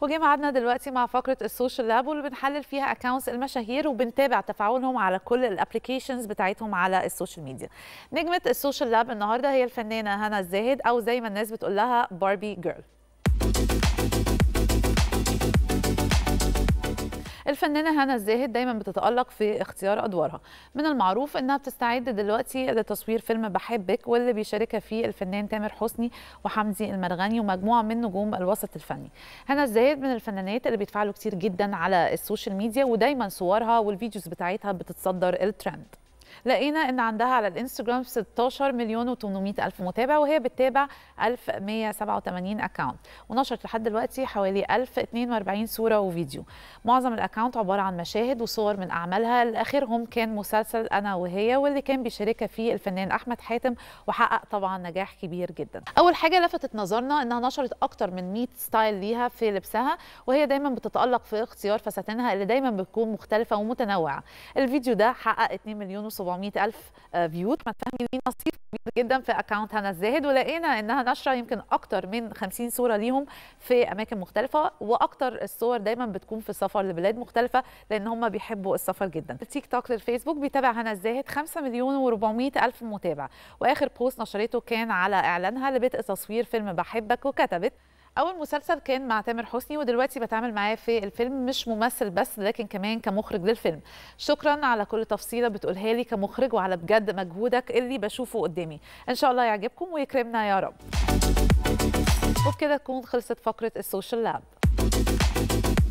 وجي معادنا دلوقتي مع فقره السوشيال لاب واللي بنحلل فيها اكونتس المشاهير وبنتابع تفاعلهم على كل الابلكيشنز بتاعتهم على السوشيال ميديا نجمه السوشيال لاب النهارده هي الفنانه هنا الزاهد او زي ما الناس بتقول لها باربي جيرل الفنانة هنا الزاهد دايما بتتألق في اختيار أدوارها من المعروف أنها بتستعد دلوقتي لتصوير فيلم بحبك واللي بيشاركها فيه الفنان تامر حسني وحمدي المرغني ومجموعة من نجوم الوسط الفني هنا الزاهد من الفنانات اللي بيتفاعلوا كتير جدا على السوشيال ميديا ودايما صورها والفيديوز بتاعتها بتتصدر الترند لقينا ان عندها على الانستجرام 16 مليون و800 الف متابع وهي بتتابع 1187 اكونت ونشرت لحد دلوقتي حوالي 1042 صوره وفيديو معظم الاكونت عباره عن مشاهد وصور من اعمالها لاخرهم كان مسلسل انا وهي واللي كان بيشاركها فيه الفنان احمد حاتم وحقق طبعا نجاح كبير جدا اول حاجه لفتت نظرنا انها نشرت اكتر من 100 ستايل ليها في لبسها وهي دايما بتتالق في اختيار فساتينها اللي دايما بتكون مختلفه ومتنوعه الفيديو ده حقق 2 مليون و700 700 ألف فيو آه، 800 نصيب كبير جدا في اكونت هنا الزاهد ولقينا انها نشره يمكن اكتر من 50 صوره ليهم في اماكن مختلفه واكتر الصور دايما بتكون في السفر لبلاد مختلفه لان هم بيحبوا السفر جدا التيك توك للفيسبوك بيتابع هنا الزاهد 5 مليون و400 الف متابع واخر بوست نشرته كان على اعلانها لبدء تصوير فيلم بحبك وكتبت اول مسلسل كان مع تامر حسني ودلوقتي بتعامل معاه في الفيلم مش ممثل بس لكن كمان كمخرج للفيلم شكرا على كل تفصيله بتقولها لي كمخرج وعلى بجد مجهودك اللي بشوفه قدامي ان شاء الله يعجبكم ويكرمنا يا رب وبكده تكون خلصت فقره السوشيال لاب